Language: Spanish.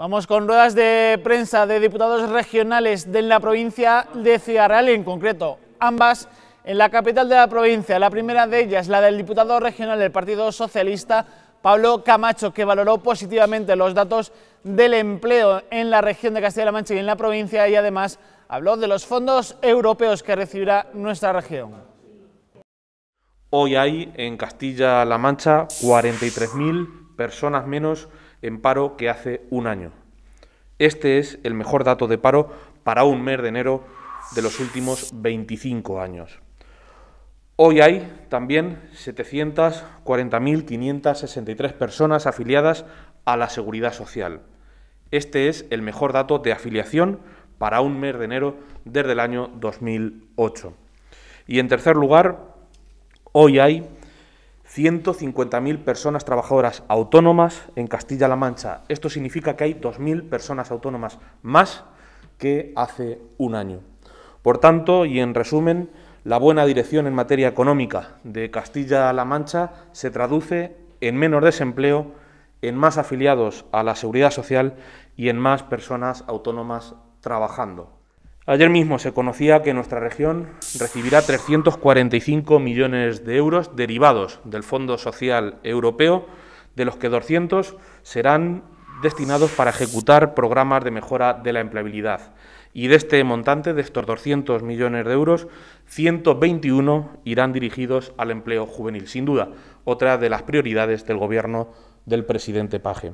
Vamos con ruedas de prensa de diputados regionales de la provincia de Ciudad en concreto ambas en la capital de la provincia. La primera de ellas, la del diputado regional del Partido Socialista, Pablo Camacho, que valoró positivamente los datos del empleo en la región de Castilla-La Mancha y en la provincia y además habló de los fondos europeos que recibirá nuestra región. Hoy hay en Castilla-La Mancha 43.000 personas menos en paro que hace un año. Este es el mejor dato de paro para un mes de enero de los últimos 25 años. Hoy hay también 740.563 personas afiliadas a la Seguridad Social. Este es el mejor dato de afiliación para un mes de enero desde el año 2008. Y en tercer lugar, hoy hay 150.000 personas trabajadoras autónomas en Castilla-La Mancha. Esto significa que hay 2.000 personas autónomas más que hace un año. Por tanto, y en resumen, la buena dirección en materia económica de Castilla-La Mancha se traduce en menos desempleo, en más afiliados a la seguridad social y en más personas autónomas trabajando. Ayer mismo se conocía que nuestra región recibirá 345 millones de euros derivados del Fondo Social Europeo, de los que 200 serán destinados para ejecutar programas de mejora de la empleabilidad. Y de este montante, de estos 200 millones de euros, 121 irán dirigidos al empleo juvenil, sin duda, otra de las prioridades del Gobierno del presidente Paje.